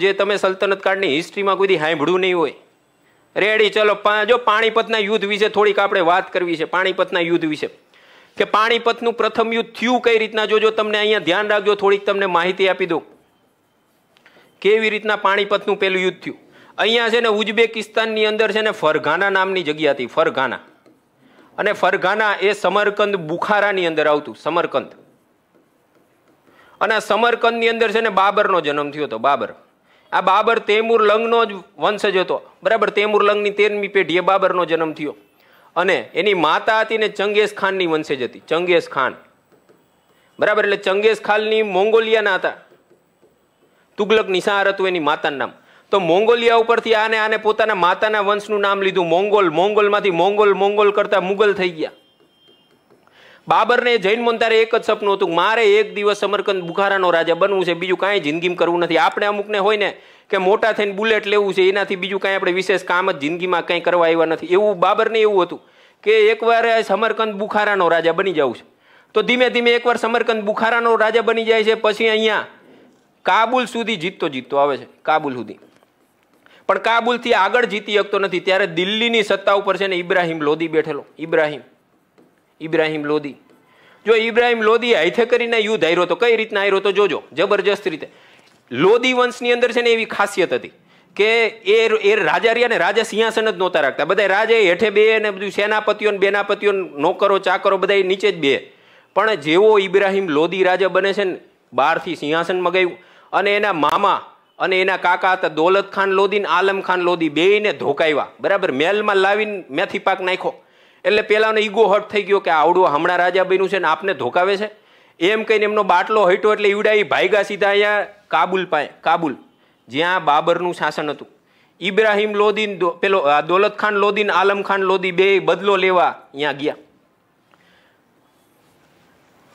જે તમે સલ્તનત કાળની હિસ્ટ્રીમાં કોઈ સાંભળ્યું નહીં હોય રેડી ચલો જો પાણીપતના યુદ્ધ વિશે થોડીક આપણે વાત કરવી છે પાણીપતના યુદ્ધ વિશે કે પાણીપતનું પ્રથમ યુદ્ધ થયું કઈ રીતના જોજો તમને અહીંયા ધ્યાન રાખજો થોડીક તમને માહિતી આપી દઉં કેવી રીતના પાણીપતનું પહેલું યુદ્ધ થયું અહીંયા છે ને ઉઝબેકિસ્તાનની અંદર છે ને ફરઘાના નામની જગ્યા હતી ફરઘાના અને ફરઘાના એ સમરકંદ બુખારાની અંદર આવતું સમરકંદ અને સમરકંદની અંદર છે ને બાબરનો જન્મ થયો હતો બાબર આ બાબર તૈમુર લંગનો જ વંશજ હતો બરાબર તૈમુર લંગની તેરમી પેઢીએ બાબરનો જન્મ થયો અને એની માતા હતી ને ચંગેશ ખાનની વંશજ હતી ચંગેશ ખાન બરાબર એટલે ચંગેશ ખાનની મોંગોલિયાના હતા તુગલક નિશાર હતું એની માતાનું નામ તો મોંગોલિયા ઉપરથી આને આને પોતાના માતાના વંશનું નામ લીધું મોંગોલ મોંગોલમાંથી મોંગોલ મોંગોલ કરતા મુગલ થઈ ગયા બાબરને જૈન મંતારે એક જ સપનું હતું મારે એક દિવસ સમરકંદ બુખારાનો રાજા બનવું છે બીજું કાંઈ જિંદગીમાં કરવું નથી આપણે અમુકને હોય ને કે મોટા થઈને બુલેટ લેવું છે એનાથી બીજું કાંઈ આપણે વિશેષ કામ જ જિંદગીમાં કંઈ કરવા આવ્યા નથી એવું બાબરને એવું હતું કે એકવાર સમરકંદ બુખારાનો રાજા બની જવું છે તો ધીમે ધીમે એકવાર સમરકંદ બુખારાનો રાજા બની જાય છે પછી અહીંયા કાબુલ સુધી જીતતો જીતતો આવે છે કાબુલ સુધી પણ કાબુલથી આગળ જીતી શકતો નથી ત્યારે દિલ્હીની સત્તા ઉપર છે ને ઇબ્રાહિમ લોદી બેઠેલો ઇબ્રાહિમ ઇબ્રાહિમ લોદી જો ઇબ્રાહિમ લોદીએ હાથે કરીને યુદ્ધ હાર્યો તો કઈ રીતના હાર્યો તો જોજો જબરજસ્ત રીતે લોદી વંશની અંદર છે ને એવી ખાસિયત હતી કે એ એ રાજા રહ્યા ને રાજા સિંહાસન જ નહોતા રાખતા બધા રાજા હેઠે બે ને બધું સેનાપતિઓ બેનાપતિઓ નોકરો ચાકરો બધા નીચે જ બે પણ જેવો ઇબ્રાહિમ લોદી રાજા બને છે ને બહારથી સિંહાસન ગયું અને એના મામા અને એના કાકા હતા દોલત ખાન લોદી ને આલમ ખાન લોદી બેયને ધોકાવ્યા બરાબર મેલમાં લાવીને મેથી પાક નાખ્યો એટલે પહેલાંને ઈગો હર્ટ થઈ ગયો કે આવડું હમણાં રાજા બન્યું છે ને આપને ધોકાવે છે એમ કહીને એમનો બાટલો હટ્યો એટલે ઈવડા ભાઈગા સીધા અહીંયા કાબુલ પાસે કાબુલ જ્યાં બાબરનું શાસન હતું ઇબ્રાહિમ લોદીન પેલો દોલત ખાન લોદીન આલમ ખાન લોદી બે બદલો લેવા અહીંયા ગયા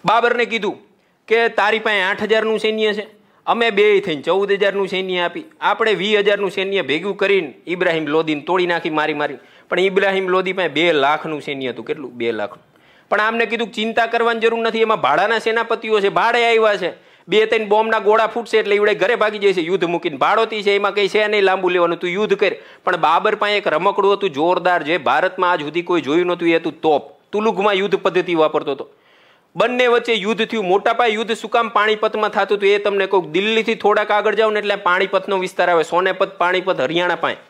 બાબરને કીધું કે તારી પાસે આઠ હજારનું સૈન્ય છે અમે બે થઈને ચૌદ હજારનું સૈન્ય આપી આપણે વીસ હજારનું સૈન્ય ભેગું કરીને ઇબ્રાહિમ લોદીન તોડી નાખી મારી મારી પણ ઇબ્રાહિમ લોદી પાસે બે લાખનું સૈન્ય હતું કેટલું બે લાખનું પણ આમને કીધું ચિંતા કરવાની જરૂર નથી એમાં ભાડાના સેનાપતિઓ છે ભાડે આવ્યા છે બે ત્રણ બોમ્બના ગોળા ફૂટશે એટલે એવડે ઘરે ભાગી જશે યુદ્ધ મૂકીને ભાડોતી છે એમાં કંઈ છે નહીં લાંબુ લેવાનું તું યુદ્ધ કર પણ બાબર પાસે એક રમકડું હતું જોરદાર જે ભારતમાં આજ સુધી કોઈ જોયું નહોતું એ હતું તોપ તુલુગમાં યુદ્ધ પદ્ધતિ વાપરતો હતો બંને વચ્ચે યુદ્ધ થયું મોટા પાયે યુદ્ધ સુકામ પાણીપતમાં થતું હતું એ તમને કહું દિલ્હીથી થોડાક આગળ જાઓ ને એટલે પાણીપતનો વિસ્તાર આવે સોનેપત પાણીપત હરિયાણા પાસે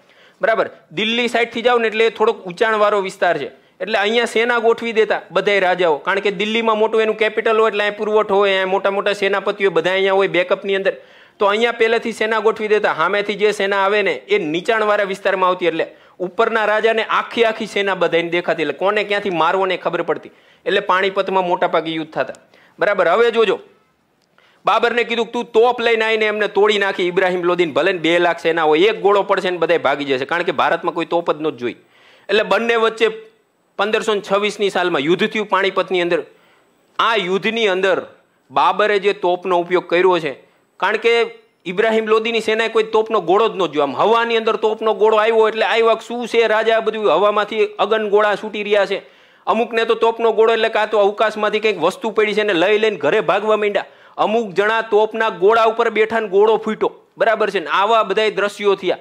બરાબર દિલ્હી સાઈડથી જાઓ ને એટલે થોડોક ઊંચાણવાળો વિસ્તાર છે એટલે અહીંયા સેના ગોઠવી દેતા બધાય રાજાઓ કારણ કે દિલ્હીમાં મોટું એનું કેપિટલ હોય એટલે અહીં પુરવઠો હોય અહીંયા મોટા મોટા સેનાપતિઓ બધા અહીંયા હોય બેકઅપની અંદર તો અહીંયા પહેલેથી સેના ગોઠવી દેતા સામેથી જે સેના આવે ને એ નીચાણવાળા વિસ્તારમાં આવતી એટલે ઉપરના રાજાને આખી આખી સેના બધાને દેખાતી એટલે કોને ક્યાંથી મારવો ને ખબર પડતી એટલે પાણીપતમાં મોટાભાગે યુદ્ધ થતા બરાબર હવે જોજો બાબરને કીધું તું તોપ લઈને આવીને એમને તોડી નાખી ઇબ્રાહિમ લોદીન ભલે બે લાખ સેના હોય એક ગોળો પડશે ને બધા ભાગી જશે કારણ કે ભારતમાં કોઈ તોપ જ નહોતી જોઈ એટલે બંને વચ્ચે પંદરસો છવ્વીસની સાલમાં યુદ્ધ થયું પાણીપતની અંદર આ યુદ્ધની અંદર બાબરે જે તોપનો ઉપયોગ કર્યો છે કારણ કે ઇબ્રાહિમ લોદીની સેનાએ કોઈ તોપનો ગોળો જ ન જોયો આમ હવાની અંદર તોપનો ગોળો આવ્યો એટલે આવ્યા શું છે રાજા બધું હવામાંથી અગન ગોળા છૂટી રહ્યા છે અમુકને તો તોપનો ગોળો એટલે કાં તો અવકાશમાંથી કંઈક વસ્તુ પડી છે ને લઈ લઈને ઘરે ભાગવા માંડ્યા અમુક જણા તોપના ગોળા ઉપર બેઠા ને ગોળો ફૂટ્યો બરાબર છે ને આવા બધા દ્રશ્યો થયા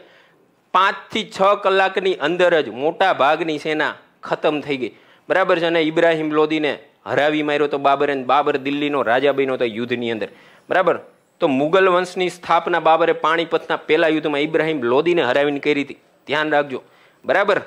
પાંચથી છ કલાકની અંદર જ મોટા ભાગની સેના ખતમ થઈ ગઈ બરાબર છે અને ઇબ્રાહિમ લોદીને હરાવી માર્યો તો બાબરે બાબર દિલ્હીનો રાજા બન્યો તો યુદ્ધની અંદર બરાબર તો મુગલ વંશની સ્થાપના બાબરે પાણીપતના પહેલા યુદ્ધમાં ઇબ્રાહિમ લોદીને હરાવીને કરી હતી ધ્યાન રાખજો બરાબર